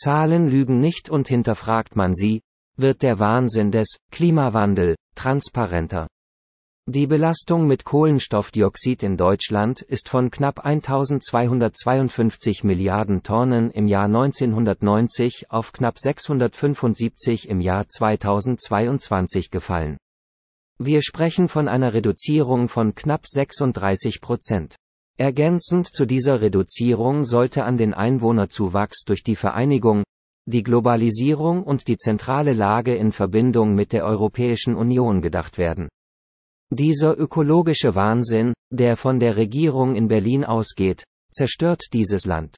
Zahlen lügen nicht und hinterfragt man sie, wird der Wahnsinn des Klimawandel transparenter. Die Belastung mit Kohlenstoffdioxid in Deutschland ist von knapp 1252 Milliarden Tonnen im Jahr 1990 auf knapp 675 im Jahr 2022 gefallen. Wir sprechen von einer Reduzierung von knapp 36 Prozent. Ergänzend zu dieser Reduzierung sollte an den Einwohnerzuwachs durch die Vereinigung, die Globalisierung und die zentrale Lage in Verbindung mit der Europäischen Union gedacht werden. Dieser ökologische Wahnsinn, der von der Regierung in Berlin ausgeht, zerstört dieses Land.